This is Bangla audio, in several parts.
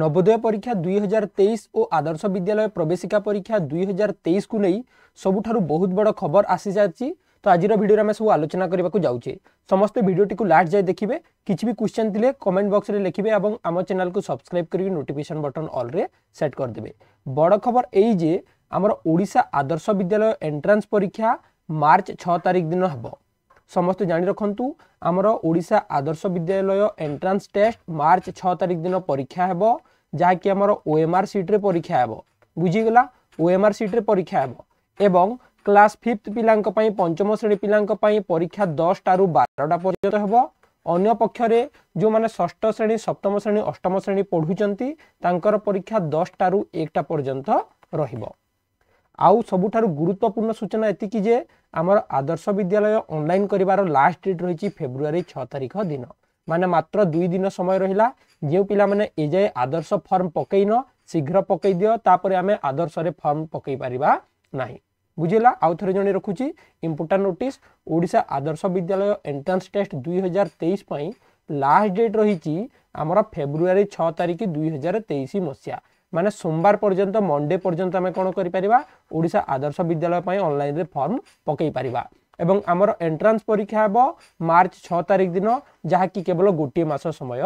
নবোদয় পরীক্ষা দুই হাজার তেইশ ও আদর্শ বিদ্যালয় প্রবেশিকা পরীক্ষা দুই হাজার তেইশকু নেই সবুঠার বহুত বড় খবর আসি যাচ্ছি তো আজির ভিডিওরে আমি সব আলোচনা করা যাচ্ছে সমস্ত ভিডিওটি লাস্ট যাই দেখবে কিছু বি কোশ্চেন লে কমেন্ট বক্সরে লিখবে এবং আমার চ্যানেলকে সবসক্রাইব করি নোটিফিকেশন বটন অলরে সেট করেদেবে বড় খবর এই যে আমার ওড়শা আদর্শ বিদ্যালয় এন্ট্রান্স পরীক্ষা মার্চ ছ তারিখ দিন হব ସମସ୍ତେ ଜାଣି ରଖନ୍ତୁ ଆମର ଓଡ଼ିଶା ଆଦର୍ଶ ବିଦ୍ୟାଳୟ ଏଣ୍ଟ୍ରାନ୍ସ ଟେଷ୍ଟ ମାର୍ଚ୍ଚ ଛଅ ତାରିଖ ଦିନ ପରୀକ୍ଷା ହେବ ଯାହାକି ଆମର ଓଏମ୍ଆର୍ ସିଟ୍ରେ ପରୀକ୍ଷା ହେବ ବୁଝିଗଲା ଓଏମ୍ଆର୍ ସିଟ୍ରେ ପରୀକ୍ଷା ହେବ ଏବଂ କ୍ଲାସ୍ ଫିଫ୍ଥ ପିଲାଙ୍କ ପାଇଁ ପଞ୍ଚମ ଶ୍ରେଣୀ ପିଲାଙ୍କ ପାଇଁ ପରୀକ୍ଷା ଦଶଟାରୁ ବାରଟା ପର୍ଯ୍ୟନ୍ତ ହେବ ଅନ୍ୟ ପକ୍ଷରେ ଯେଉଁମାନେ ଷଷ୍ଠ ଶ୍ରେଣୀ ସପ୍ତମ ଶ୍ରେଣୀ ଅଷ୍ଟମ ଶ୍ରେଣୀ ପଢ଼ୁଛନ୍ତି ତାଙ୍କର ପରୀକ୍ଷା ଦଶଟାରୁ ଏକଟା ପର୍ଯ୍ୟନ୍ତ ରହିବ ଆଉ ସବୁଠାରୁ ଗୁରୁତ୍ୱପୂର୍ଣ୍ଣ ସୂଚନା ଏତିକି ଯେ ଆମର ଆଦର୍ଶ ବିଦ୍ୟାଳୟ ଅନଲାଇନ୍ କରିବାର ଲାଷ୍ଟ ଡେଟ୍ ରହିଛି ଫେବୃଆରୀ ଛଅ ତାରିଖ ଦିନ ମାନେ ମାତ୍ର ଦୁଇ ଦିନ ସମୟ ରହିଲା ଯେଉଁ ପିଲାମାନେ ଏ ଯାଏ ଆଦର୍ଶ ଫର୍ମ ପକେଇନ ଶୀଘ୍ର ପକେଇ ଦିଅ ତାପରେ ଆମେ ଆଦର୍ଶରେ ଫର୍ମ ପକେଇ ପାରିବା ନାହିଁ ବୁଝିଲା ଆଉ ଥରେ ଜଣେ ରଖୁଛି ଇମ୍ପୋର୍ଟାଣ୍ଟ ନୋଟିସ୍ ଓଡ଼ିଶା ଆଦର୍ଶ ବିଦ୍ୟାଳୟ ଏଣ୍ଟ୍ରାନ୍ସ ଟେଷ୍ଟ ଦୁଇ ହଜାର ତେଇଶ ପାଇଁ ଲାଷ୍ଟ ଡେଟ୍ ରହିଛି ଆମର ଫେବୃଆରୀ ଛଅ ତାରିଖ ଦୁଇ ହଜାର ତେଇଶ ମସିହା মানে সোমবার পর্যন্ত মন্ডে পর্যন্ত আমি কোণ করিপারিবা ওড়িশা আদর্শ বিদ্যালয় পাই অনলাইনে ফর্ম পকাই পারিবা এবং আমার এন্ট্রান্স পরীক্ষা হব মার্চ ছ তারিখ দিন যা কি কেবল গোটিয়ে মাস সময়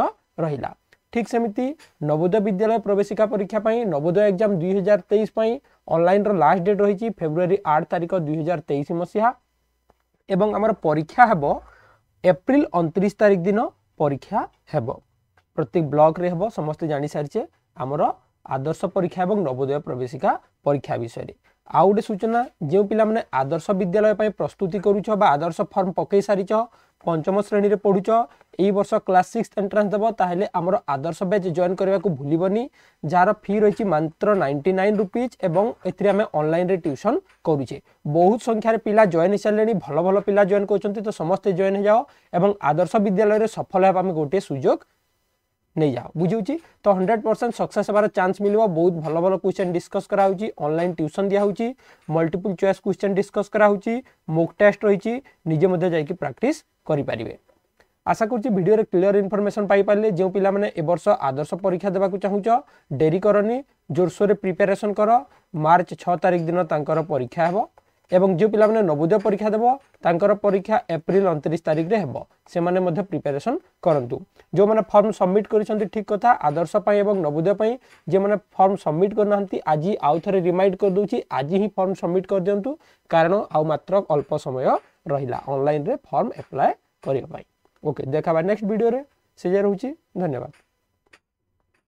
রহিলা ঠিক সেমিতি নবোদয় বিদ্যালয় প্রবেশিকা পরীক্ষা পাই নবোদয় এক্সাম দুই হাজার তেইশ পাই অনলাইনর লাস্ট ডেট রয়েছে ফেব্রুয়ারি আট তারিখ দুই হাজার তেইশ মসিহা এবং আমার পরীক্ষা হব এপ্রিল অনতিরিশ তারিখ দিন পরীক্ষা হব প্রত্যেক ব্লকরে হব সমস্তে জাঁসারিছে আমার ଆଦର୍ଶ ପରୀକ୍ଷା ଏବଂ ନବୋଦୟ ପ୍ରବେଶିକା ପରୀକ୍ଷା ବିଷୟରେ ଆଉ ଗୋଟେ ସୂଚନା ଯେଉଁ ପିଲାମାନେ ଆଦର୍ଶ ବିଦ୍ୟାଳୟ ପାଇଁ ପ୍ରସ୍ତୁତି କରୁଛ ବା ଆଦର୍ଶ ଫର୍ମ ପକାଇ ସାରିଛ ପଞ୍ଚମ ଶ୍ରେଣୀରେ ପଢ଼ୁଛ এই বর্ষ ক্লাস সিক্স এন্ট্রান্স দেব তাহলে আমার আদর্শ ব্যাচ জয়েন করা ভুলবনি যার ফি রয়েছে মাত্র নাইনটি নাইন রুপিজ এবং এতে আমি অনলাইনে টিউশন করুছে বহু সংখ্যার পিলা জয়েন হয়ে সারে ভাল ভাল পিলা জয়েন করছেন তো সমস্তে জয়েন হয়ে যাও এবং আদর্শ বিদ্যালয়ের সফল হওয়া আমি গোটিয়ে সুযোগ नहीं जाओ बुझे तो हंड्रेड परसेंट सक्सेस हमार चान्स मिल बहुत भल भल क्वेश्चन डिस्कस कराऊँ tuition tuition multiple choice question discuss कराऊँ मोक टेस्ट रही निजे जा प्राक्ट करें आशा करीडियो क्लीयर इनफर्मेसन पारे जो पाने वर्ष आदर्श परीक्षा देवाक चाहूच डेरी करनी जोरसोर प्रिपेरेसन कर मार्च छः तारिख दिन तरह परीक्षा हे এবং যে পিলামানে নবোদয় পরীক্ষা দেব তাঙ্কর পরীক্ষা এপ্রিল অনতিরিশ তারিখে হব সে প্রিপারেসন করতু যে ফর্ম সবমিট করেছেন ঠিক কথা আদর্শ পাই এবং নবোদয় পাই যে ফর্ম সবমিট করে না আজ আউথরে রিমাইন্ড করেদেছি আজ হি ফর্ম সবমিট করেদিও কারণ আত্র অল্প সময় রহিলা অনলাইন ফর্ম এপ্লাই করা ওকে দেখা নেক্সট ভিডিওরে সে যা রয়েছে ধন্যবাদ